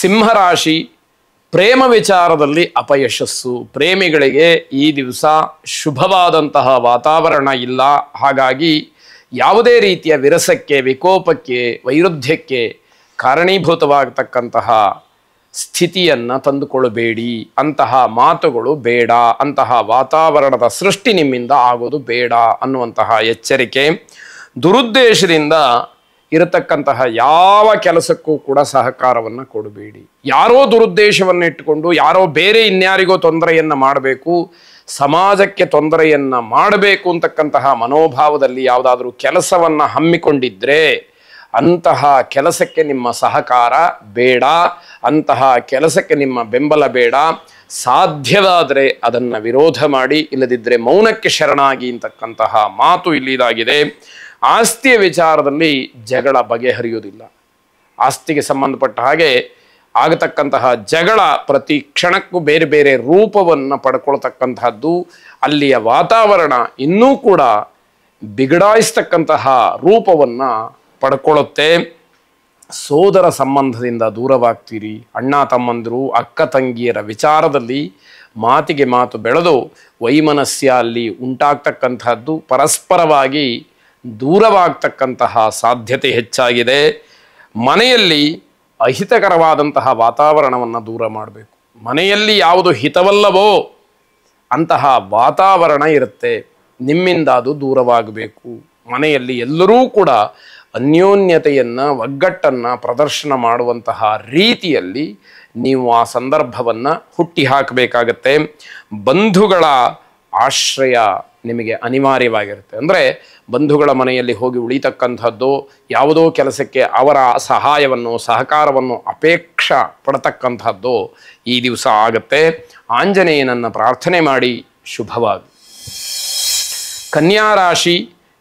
ಸಿಂಹರಾಶಿ ಪ್ರೇಮ ವಿಚಾರದಲ್ಲಿ ಅಪಯಶಸ್ಸು ಪ್ರೇಮಿಗಳಿಗೆ ಈ ದಿವಸ ಶುಭವಾದಂತಹ ವಾತಾವರಣ ಇಲ್ಲ ಹಾಗಾಗಿ ಯಾವುದೇ ರೀತಿಯ ವಿರಸಕ್ಕೆ ವಿಕೋಪಕ್ಕೆ ವೈರುಧ್ಯಕ್ಕೆ ಕಾರಣೀಭೂತವಾಗತಕ್ಕಂತಹ ಸ್ಥಿತಿಯನ್ನು ತಂದುಕೊಳ್ಳಬೇಡಿ ಅಂತಹ ಮಾತುಗಳು ಬೇಡ ಅಂತಹ ವಾತಾವರಣದ ಸೃಷ್ಟಿ ನಿಮ್ಮಿಂದ ಆಗೋದು ಬೇಡ ಅನ್ನುವಂತಹ ಎಚ್ಚರಿಕೆ ದುರುದ್ದೇಶದಿಂದ ಇರತಕ್ಕಂತಹ ಯಾವ ಕೆಲಸಕ್ಕೂ ಕೂಡ ಸಹಕಾರವನ್ನು ಕೊಡಬೇಡಿ ಯಾರೋ ದುರುದ್ದೇಶವನ್ನು ಇಟ್ಟುಕೊಂಡು ಯಾರೋ ಬೇರೆ ಇನ್ಯಾರಿಗೋ ತೊಂದರೆಯನ್ನು ಮಾಡಬೇಕು ಸಮಾಜಕ್ಕೆ ತೊಂದರೆಯನ್ನು ಮಾಡಬೇಕು ಅಂತಕ್ಕಂತಹ ಮನೋಭಾವದಲ್ಲಿ ಯಾವುದಾದ್ರೂ ಕೆಲಸವನ್ನು ಹಮ್ಮಿಕೊಂಡಿದ್ದರೆ ಅಂತಹ ಕೆಲಸಕ್ಕೆ ನಿಮ್ಮ ಸಹಕಾರ ಬೇಡ ಅಂತಹ ಕೆಲಸಕ್ಕೆ ನಿಮ್ಮ ಬೆಂಬಲ ಬೇಡ ಸಾಧ್ಯವಾದರೆ ಅದನ್ನು ವಿರೋಧ ಮಾಡಿ ಇಲ್ಲದಿದ್ದರೆ ಮೌನಕ್ಕೆ ಶರಣಾಗಿ ಅಂತಕ್ಕಂತಹ ಮಾತು ಇಲ್ಲಿ ಇದಾಗಿದೆ ಆಸ್ತಿಯ ವಿಚಾರದಲ್ಲಿ ಜಗಳ ಬಗೆಹರಿಯುವುದಿಲ್ಲ ಆಸ್ತಿಗೆ ಸಂಬಂಧಪಟ್ಟ ಹಾಗೆ ಆಗತಕ್ಕಂತಹ ಜಗಳ ಪ್ರತಿ ಕ್ಷಣಕ್ಕೂ ಬೇರೆ ಬೇರೆ ರೂಪವನ್ನು ಪಡ್ಕೊಳ್ತಕ್ಕಂತಹದ್ದು ಅಲ್ಲಿಯ ವಾತಾವರಣ ಇನ್ನೂ ಕೂಡ ಬಿಗಡಾಯಿಸ್ತಕ್ಕಂತಹ ರೂಪವನ್ನು ಪಡ್ಕೊಳ್ಳುತ್ತೆ ಸೋದರ ಸಂಬಂಧದಿಂದ ದೂರವಾಗ್ತೀರಿ ಅಣ್ಣ ತಮ್ಮಂದಿರು ಅಕ್ಕ ತಂಗಿಯರ ವಿಚಾರದಲ್ಲಿ ಮಾತಿಗೆ ಮಾತು ಬೆಳೆದು ವೈಮನಸ್ಯ ಅಲ್ಲಿ ಉಂಟಾಗ್ತಕ್ಕಂತಹದ್ದು ಪರಸ್ಪರವಾಗಿ ದೂರವಾಗ್ತಕ್ಕಂತಹ ಸಾಧ್ಯತೆ ಹೆಚ್ಚಾಗಿದೆ ಮನೆಯಲ್ಲಿ ಅಹಿತಕರವಾದಂತಹ ವಾತಾವರಣವನ್ನು ದೂರ ಮಾಡಬೇಕು ಮನೆಯಲ್ಲಿ ಯಾವುದು ಹಿತವಲ್ಲವೋ ಅಂತಹ ವಾತಾವರಣ ಇರುತ್ತೆ ನಿಮ್ಮಿಂದ ಅದು ದೂರವಾಗಬೇಕು ಮನೆಯಲ್ಲಿ ಎಲ್ಲರೂ ಕೂಡ ಅನ್ಯೋನ್ಯತೆಯನ್ನು ಒಗ್ಗಟ್ಟನ್ನು ಪ್ರದರ್ಶನ ಮಾಡುವಂತಹ ರೀತಿಯಲ್ಲಿ ನೀವು ಆ ಸಂದರ್ಭವನ್ನು ಹುಟ್ಟಿ ಹಾಕಬೇಕಾಗತ್ತೆ ಬಂಧುಗಳ ಆಶ್ರಯ ನಿಮಗೆ ಅನಿವಾರ್ಯವಾಗಿರುತ್ತೆ ಅಂದರೆ ಬಂಧುಗಳ ಮನೆಯಲ್ಲಿ ಹೋಗಿ ಉಳಿತಕ್ಕಂಥದ್ದು ಯಾವುದೋ ಕೆಲಸಕ್ಕೆ ಅವರ ಸಹಾಯವನ್ನು ಸಹಕಾರವನ್ನು ಅಪೇಕ್ಷ ಪಡತಕ್ಕಂಥದ್ದು ಈ ದಿವಸ ಆಗುತ್ತೆ ಆಂಜನೇಯನನ್ನು ಪ್ರಾರ್ಥನೆ ಮಾಡಿ ಶುಭವಾಗಿ ಕನ್ಯಾ ರಾಶಿ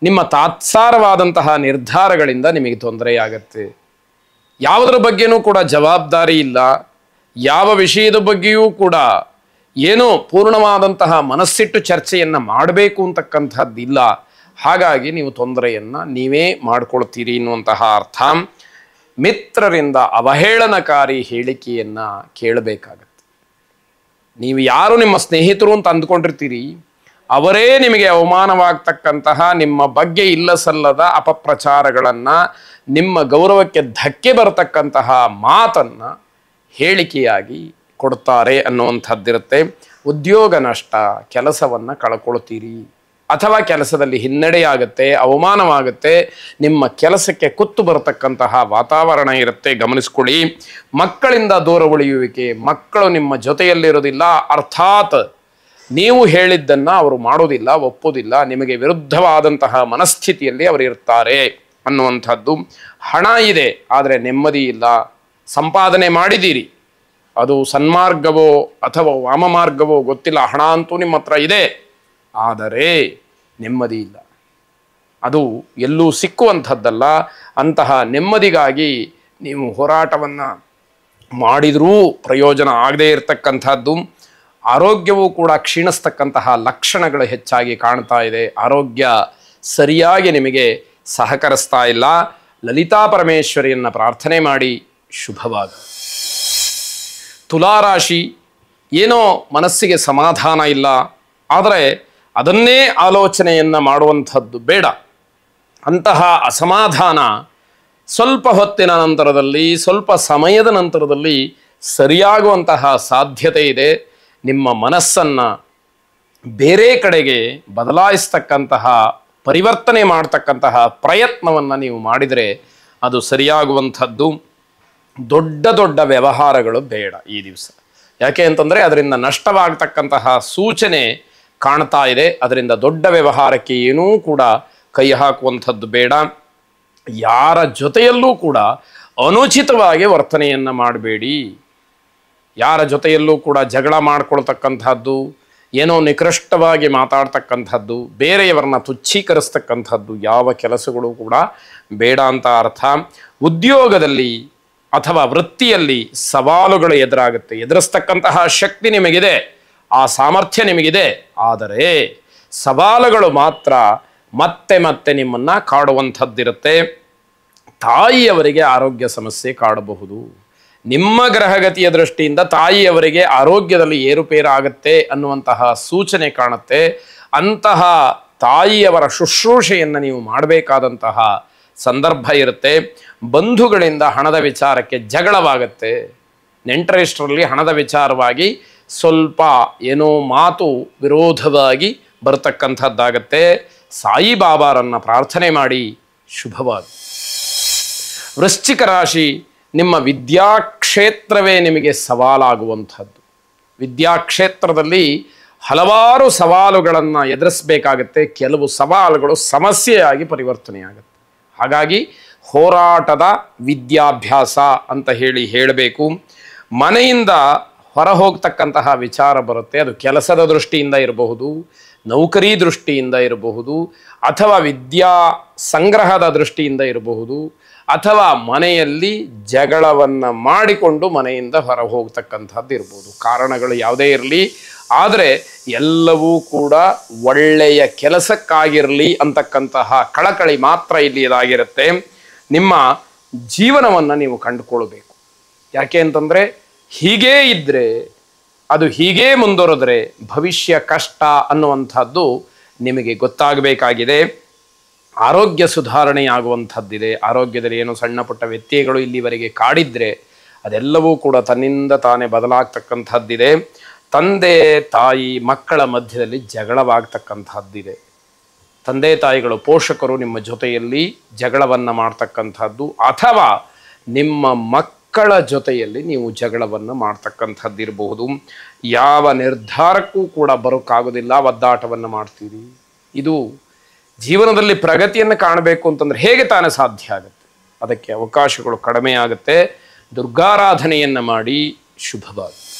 ನಿಮ್ಮ ತಾತ್ಸಾರವಾದಂತಹ ನಿರ್ಧಾರಗಳಿಂದ ನಿಮಗೆ ತೊಂದರೆಯಾಗತ್ತೆ ಯಾವುದರ ಬಗ್ಗೆನೂ ಕೂಡ ಜವಾಬ್ದಾರಿ ಇಲ್ಲ ಯಾವ ವಿಷಯದ ಬಗ್ಗೆಯೂ ಕೂಡ ಏನೋ ಪೂರ್ಣವಾದಂತಹ ಮನಸ್ಸಿಟ್ಟು ಚರ್ಚೆಯನ್ನು ಮಾಡಬೇಕು ಅಂತಕ್ಕಂಥದ್ದಿಲ್ಲ ಹಾಗಾಗಿ ನೀವು ತೊಂದರೆಯನ್ನು ನೀವೇ ಮಾಡಿಕೊಳ್ತೀರಿ ಎನ್ನುವಂತಹ ಅರ್ಥ ಮಿತ್ರರಿಂದ ಅವಹೇಳನಕಾರಿ ಹೇಳಿಕೆಯನ್ನು ಕೇಳಬೇಕಾಗತ್ತೆ ನೀವು ಯಾರು ನಿಮ್ಮ ಸ್ನೇಹಿತರು ಅಂತ ಅಂದುಕೊಂಡಿರ್ತೀರಿ ಅವರೇ ನಿಮಗೆ ಅವಮಾನವಾಗ್ತಕ್ಕಂತಹ ನಿಮ್ಮ ಬಗ್ಗೆ ಇಲ್ಲ ಸಲ್ಲದ ಅಪಪ್ರಚಾರಗಳನ್ನು ನಿಮ್ಮ ಗೌರವಕ್ಕೆ ಧಕ್ಕೆ ಬರತಕ್ಕಂತಹ ಮಾತನ್ನು ಹೇಳಿಕೆಯಾಗಿ ಕೊಡ್ತಾರೆ ಅನ್ನುವಂಥದ್ದಿರುತ್ತೆ ಉದ್ಯೋಗ ನಷ್ಟ ಕೆಲಸವನ್ನು ಕಳ್ಕೊಳ್ತೀರಿ ಅಥವಾ ಕೆಲಸದಲ್ಲಿ ಹಿನ್ನಡೆಯಾಗುತ್ತೆ ಅವಮಾನವಾಗುತ್ತೆ ನಿಮ್ಮ ಕೆಲಸಕ್ಕೆ ಕುತ್ತು ಬರತಕ್ಕಂತಹ ವಾತಾವರಣ ಇರುತ್ತೆ ಗಮನಿಸ್ಕೊಳ್ಳಿ ಮಕ್ಕಳಿಂದ ದೂರ ಉಳಿಯುವಿಕೆ ಮಕ್ಕಳು ನಿಮ್ಮ ಜೊತೆಯಲ್ಲಿರೋದಿಲ್ಲ ಅರ್ಥಾತ್ ನೀವು ಹೇಳಿದ್ದನ್ನು ಅವರು ಮಾಡೋದಿಲ್ಲ ಒಪ್ಪೋದಿಲ್ಲ ನಿಮಗೆ ವಿರುದ್ಧವಾದಂತಹ ಮನಸ್ಥಿತಿಯಲ್ಲಿ ಅವರು ಇರ್ತಾರೆ ಅನ್ನುವಂಥದ್ದು ಹಣ ಇದೆ ಆದರೆ ನೆಮ್ಮದಿ ಇಲ್ಲ ಸಂಪಾದನೆ ಮಾಡಿದ್ದೀರಿ ಅದು ಸನ್ಮಾರ್ಗವೋ ಅಥವಾ ವಾಮಮಾರ್ಗವೋ ಗೊತ್ತಿಲ್ಲ ಹಣ ಅಂತೂ ನಿಮ್ಮ ಹತ್ರ ಇದೆ ಆದರೆ ನೆಮ್ಮದಿ ಇಲ್ಲ ಅದು ಎಲ್ಲೂ ಸಿಕ್ಕುವಂಥದ್ದಲ್ಲ ಅಂತಹ ನೆಮ್ಮದಿಗಾಗಿ ನೀವು ಹೋರಾಟವನ್ನು ಮಾಡಿದರೂ ಪ್ರಯೋಜನ ಆಗದೇ ಇರತಕ್ಕಂಥದ್ದು ಆರೋಗ್ಯವೂ ಕೂಡ ಕ್ಷೀಣಿಸ್ತಕ್ಕಂತಹ ಲಕ್ಷಣಗಳು ಹೆಚ್ಚಾಗಿ ಕಾಣ್ತಾ ಇದೆ ಆರೋಗ್ಯ ಸರಿಯಾಗಿ ನಿಮಗೆ ಸಹಕರಿಸ್ತಾ ಇಲ್ಲ ಲಲಿತಾ ಪರಮೇಶ್ವರಿಯನ್ನು ಪ್ರಾರ್ಥನೆ ಮಾಡಿ ಶುಭವಾಗ ತುಲಾರಾಶಿ ಏನೋ ಮನಸ್ಸಿಗೆ ಸಮಾಧಾನ ಇಲ್ಲ ಆದರೆ ಅದನ್ನೇ ಆಲೋಚನೆಯನ್ನು ಮಾಡುವಂಥದ್ದು ಬೇಡ ಅಂತಹ ಅಸಮಾಧಾನ ಸ್ವಲ್ಪ ಹೊತ್ತಿನ ನಂತರದಲ್ಲಿ ಸ್ವಲ್ಪ ಸಮಯದ ನಂತರದಲ್ಲಿ ಸರಿಯಾಗುವಂತಹ ಸಾಧ್ಯತೆ ಇದೆ ನಿಮ್ಮ ಮನಸ್ಸನ್ನು ಬೇರೆ ಕಡೆಗೆ ಬದಲಾಯಿಸ್ತಕ್ಕಂತಹ ಪರಿವರ್ತನೆ ಮಾಡತಕ್ಕಂತಹ ಪ್ರಯತ್ನವನ್ನು ನೀವು ಮಾಡಿದರೆ ಅದು ಸರಿಯಾಗುವಂಥದ್ದು ದೊಡ್ಡ ದೊಡ್ಡ ವ್ಯವಹಾರಗಳು ಬೇಡ ಈ ದಿವಸ ಯಾಕೆ ಅಂತಂದರೆ ಅದರಿಂದ ನಷ್ಟವಾಗತಕ್ಕಂತಹ ಸೂಚನೆ ಕಾಣ್ತಾ ಇದೆ ಅದರಿಂದ ದೊಡ್ಡ ವ್ಯವಹಾರಕ್ಕೆ ಏನೂ ಕೂಡ ಕೈ ಹಾಕುವಂಥದ್ದು ಬೇಡ ಯಾರ ಜೊತೆಯಲ್ಲೂ ಕೂಡ ಅನುಚಿತವಾಗಿ ವರ್ತನೆಯನ್ನು ಮಾಡಬೇಡಿ ಯಾರ ಜೊತೆಯಲ್ಲೂ ಕೂಡ ಜಗಳ ಮಾಡ್ಕೊಳ್ತಕ್ಕಂಥದ್ದು ಏನೋ ನಿಕೃಷ್ಟವಾಗಿ ಮಾತಾಡ್ತಕ್ಕಂಥದ್ದು ಬೇರೆಯವರನ್ನ ತುಚ್ಛೀಕರಿಸ್ತಕ್ಕಂಥದ್ದು ಯಾವ ಕೆಲಸಗಳು ಕೂಡ ಬೇಡ ಅಂತ ಅರ್ಥ ಉದ್ಯೋಗದಲ್ಲಿ ಅಥವಾ ವೃತ್ತಿಯಲ್ಲಿ ಸವಾಲುಗಳು ಎದುರಾಗುತ್ತೆ ಎದುರಿಸ್ತಕ್ಕಂತಹ ಶಕ್ತಿ ನಿಮಗಿದೆ ಆ ಸಾಮರ್ಥ್ಯ ನಿಮಗಿದೆ ಆದರೆ ಸವಾಲುಗಳು ಮಾತ್ರ ಮತ್ತೆ ಮತ್ತೆ ನಿಮ್ಮನ್ನು ಕಾಡುವಂಥದ್ದಿರುತ್ತೆ ತಾಯಿಯವರಿಗೆ ಆರೋಗ್ಯ ಸಮಸ್ಯೆ ಕಾಡಬಹುದು ನಿಮ್ಮ ಗ್ರಹಗತಿಯ ದೃಷ್ಟಿಯಿಂದ ತಾಯಿಯವರಿಗೆ ಆರೋಗ್ಯದಲ್ಲಿ ಆಗುತ್ತೆ ಅನ್ನುವಂತಹ ಸೂಚನೆ ಕಾಣುತ್ತೆ ಅಂತಹ ತಾಯಿಯವರ ಶುಶ್ರೂಷೆಯನ್ನು ನೀವು ಮಾಡಬೇಕಾದಂತಹ ಸಂದರ್ಭ ಇರುತ್ತೆ ಬಂಧುಗಳಿಂದ ಹಣದ ವಿಚಾರಕ್ಕೆ ಜಗಳವಾಗುತ್ತೆ ನೆಂಟರಿಷ್ಟರಲ್ಲಿ ಹಣದ ವಿಚಾರವಾಗಿ ಸ್ವಲ್ಪ ಏನೋ ಮಾತು ವಿರೋಧವಾಗಿ ಬರತಕ್ಕಂಥದ್ದಾಗತ್ತೆ ಸಾಯಿಬಾಬಾರನ್ನು ಪ್ರಾರ್ಥನೆ ಮಾಡಿ ಶುಭವಾದ ವೃಶ್ಚಿಕ ರಾಶಿ ನಿಮ್ಮ ವಿದ್ಯಾಕ್ಷೇತ್ರವೇ ನಿಮಗೆ ಸವಾಲಾಗುವಂಥದ್ದು ವಿದ್ಯಾಕ್ಷೇತ್ರದಲ್ಲಿ ಹಲವಾರು ಸವಾಲುಗಳನ್ನು ಎದುರಿಸಬೇಕಾಗತ್ತೆ ಕೆಲವು ಸವಾಲುಗಳು ಸಮಸ್ಯೆಯಾಗಿ ಪರಿವರ್ತನೆಯಾಗುತ್ತೆ ಹಾಗಾಗಿ ಹೋರಾಟದ ವಿದ್ಯಾಭ್ಯಾಸ ಅಂತ ಹೇಳಿ ಹೇಳಬೇಕು ಮನೆಯಿಂದ ಹೊರ ಹೋಗ್ತಕ್ಕಂತಹ ವಿಚಾರ ಬರುತ್ತೆ ಅದು ಕೆಲಸದ ದೃಷ್ಟಿಯಿಂದ ಇರಬಹುದು ನೌಕರಿ ದೃಷ್ಟಿಯಿಂದ ಇರಬಹುದು ಅಥವಾ ವಿದ್ಯಾ ಸಂಗ್ರಹದ ದೃಷ್ಟಿಯಿಂದ ಇರಬಹುದು ಅಥವಾ ಮನೆಯಲ್ಲಿ ಜಗಳವನ್ನು ಮಾಡಿಕೊಂಡು ಮನೆಯಿಂದ ಹೊರ ಹೋಗ್ತಕ್ಕಂಥದ್ದು ಇರ್ಬೋದು ಕಾರಣಗಳು ಯಾವುದೇ ಇರಲಿ ಆದರೆ ಎಲ್ಲವೂ ಕೂಡ ಒಳ್ಳೆಯ ಕೆಲಸಕ್ಕಾಗಿರಲಿ ಅಂತಕ್ಕಂತಹ ಕಳಕಳಿ ಮಾತ್ರ ಇಲ್ಲಿ ಇದಾಗಿರುತ್ತೆ ನಿಮ್ಮ ಜೀವನವನ್ನು ನೀವು ಕಂಡುಕೊಳ್ಬೇಕು ಯಾಕೆ ಅಂತಂದರೆ ಹೀಗೇ ಇದ್ದರೆ ಅದು ಹೀಗೇ ಮುಂದುವರೆದ್ರೆ ಭವಿಷ್ಯ ಕಷ್ಟ ಅನ್ನುವಂಥದ್ದು ನಿಮಗೆ ಗೊತ್ತಾಗಬೇಕಾಗಿದೆ ಆರೋಗ್ಯ ಸುಧಾರಣೆಯಾಗುವಂಥದ್ದಿದೆ ಆರೋಗ್ಯದಲ್ಲಿ ಏನು ಸಣ್ಣ ಪುಟ್ಟ ವ್ಯತ್ಯಯಗಳು ಇಲ್ಲಿವರೆಗೆ ಕಾಡಿದ್ರೆ ಅದೆಲ್ಲವೂ ಕೂಡ ತನ್ನಿಂದ ತಾನೇ ಬದಲಾಗ್ತಕ್ಕಂಥದ್ದಿದೆ ತಂದೆ ತಾಯಿ ಮಕ್ಕಳ ಮಧ್ಯದಲ್ಲಿ ಜಗಳವಾಗ್ತಕ್ಕಂಥದ್ದಿದೆ ತಂದೆ ತಾಯಿಗಳು ಪೋಷಕರು ನಿಮ್ಮ ಜೊತೆಯಲ್ಲಿ ಜಗಳವನ್ನು ಮಾಡ್ತಕ್ಕಂಥದ್ದು ಅಥವಾ ನಿಮ್ಮ ಮಕ್ಕಳ ಜೊತೆಯಲ್ಲಿ ನೀವು ಜಗಳವನ್ನು ಮಾಡ್ತಕ್ಕಂಥದ್ದಿರಬಹುದು ಯಾವ ನಿರ್ಧಾರಕ್ಕೂ ಕೂಡ ಬರೋಕ್ಕಾಗೋದಿಲ್ಲ ಒದ್ದಾಟವನ್ನು ಮಾಡ್ತೀರಿ ಇದು ಜೀವನದಲ್ಲಿ ಪ್ರಗತಿಯನ್ನು ಕಾಣಬೇಕು ಅಂತಂದರೆ ಹೇಗೆ ತಾನೇ ಸಾಧ್ಯ ಆಗುತ್ತೆ ಅದಕ್ಕೆ ಅವಕಾಶಗಳು ಕಡಿಮೆ ಆಗುತ್ತೆ ದುರ್ಗಾರಾಧನೆಯನ್ನು ಮಾಡಿ ಶುಭವಾಗುತ್ತೆ